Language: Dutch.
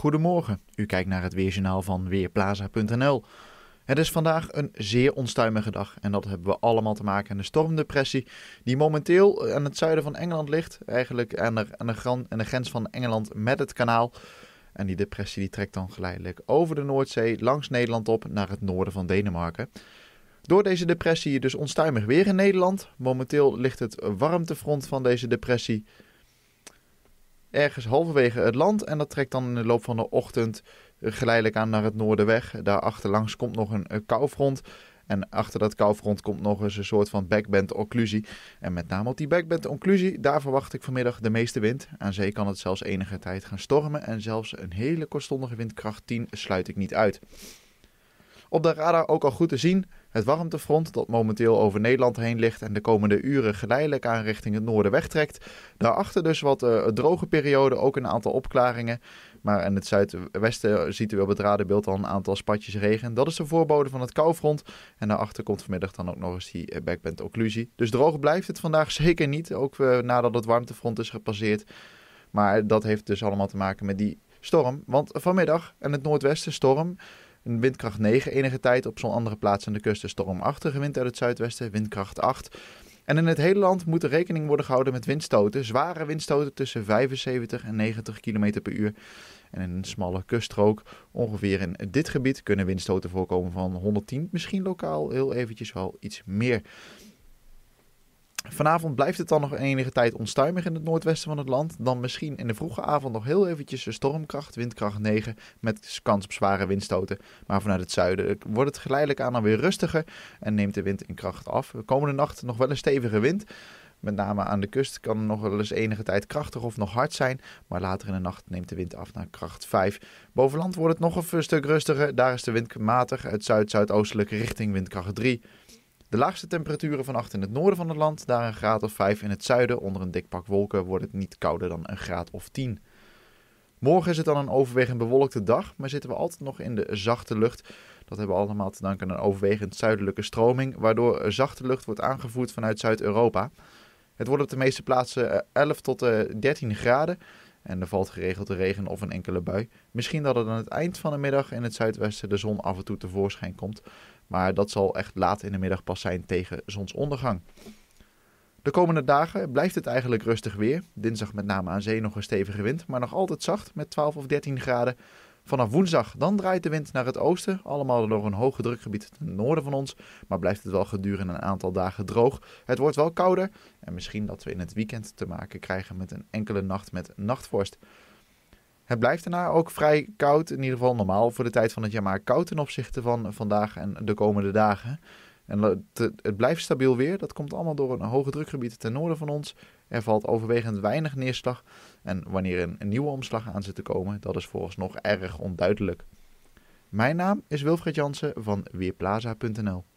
Goedemorgen, u kijkt naar het weerjournaal van Weerplaza.nl. Het is vandaag een zeer onstuimige dag en dat hebben we allemaal te maken met de stormdepressie die momenteel aan het zuiden van Engeland ligt, eigenlijk aan de, aan, de, aan de grens van Engeland met het kanaal. En die depressie die trekt dan geleidelijk over de Noordzee, langs Nederland op, naar het noorden van Denemarken. Door deze depressie dus onstuimig weer in Nederland. Momenteel ligt het warmtefront van deze depressie ergens halverwege het land. En dat trekt dan in de loop van de ochtend eh, geleidelijk aan naar het noorden weg. Daarachter langs komt nog een koufront. En achter dat koufront komt nog eens een soort van backbend occlusie. En met name op die backbend occlusie, daar verwacht ik vanmiddag de meeste wind. Aan zee kan het zelfs enige tijd gaan stormen. En zelfs een hele kortstondige windkracht 10 sluit ik niet uit. Op de radar ook al goed te zien het warmtefront dat momenteel over Nederland heen ligt en de komende uren geleidelijk aan richting het noorden wegtrekt. Daarachter dus wat eh, droge periode, ook een aantal opklaringen. Maar in het zuidwesten ziet u op het radarbeeld al een aantal spatjes regen. Dat is de voorbode van het koufront. En daarachter komt vanmiddag dan ook nog eens die eh, backbend occlusie. Dus droog blijft het vandaag zeker niet, ook eh, nadat het warmtefront is gepasseerd. Maar dat heeft dus allemaal te maken met die storm. Want vanmiddag en het noordwesten storm windkracht 9 enige tijd, op zo'n andere plaats aan de kust een stormachtige wind uit het zuidwesten, windkracht 8. En in het hele land moet er rekening worden gehouden met windstoten, zware windstoten tussen 75 en 90 km per uur. En in een smalle kuststrook, ongeveer in dit gebied, kunnen windstoten voorkomen van 110, misschien lokaal heel eventjes wel iets meer. Vanavond blijft het dan nog enige tijd onstuimig in het noordwesten van het land. Dan misschien in de vroege avond nog heel eventjes stormkracht, windkracht 9, met kans op zware windstoten. Maar vanuit het zuiden wordt het geleidelijk aan dan weer rustiger en neemt de wind in kracht af. De komende nacht nog wel een stevige wind. Met name aan de kust kan nog wel eens enige tijd krachtig of nog hard zijn. Maar later in de nacht neemt de wind af naar kracht 5. Boven land wordt het nog een stuk rustiger. Daar is de wind matig uit zuid-zuidoostelijke richting windkracht 3. De laagste temperaturen vannacht in het noorden van het land, daar een graad of 5 in het zuiden. Onder een dik pak wolken wordt het niet kouder dan een graad of 10. Morgen is het dan een overwegend bewolkte dag, maar zitten we altijd nog in de zachte lucht. Dat hebben we allemaal te danken aan een overwegend zuidelijke stroming, waardoor zachte lucht wordt aangevoerd vanuit Zuid-Europa. Het wordt op de meeste plaatsen 11 eh, tot 13 eh, graden en er valt geregeld regen of een enkele bui. Misschien dat het aan het eind van de middag in het zuidwesten de zon af en toe tevoorschijn komt, maar dat zal echt laat in de middag pas zijn tegen zonsondergang. De komende dagen blijft het eigenlijk rustig weer. Dinsdag met name aan zee nog een stevige wind, maar nog altijd zacht met 12 of 13 graden. Vanaf woensdag dan draait de wind naar het oosten, allemaal door een hoge drukgebied ten noorden van ons, maar blijft het wel gedurende een aantal dagen droog. Het wordt wel kouder en misschien dat we in het weekend te maken krijgen met een enkele nacht met nachtvorst. Het blijft daarna ook vrij koud, in ieder geval normaal voor de tijd van het jaar, maar koud ten opzichte van vandaag en de komende dagen. En het, het blijft stabiel weer, dat komt allemaal door een hoge drukgebied ten noorden van ons. Er valt overwegend weinig neerslag en wanneer een, nieuwe omslag aan zit te komen, dat is volgens nog erg onduidelijk. Mijn naam is Wilfred Jansen van Weerplaza.nl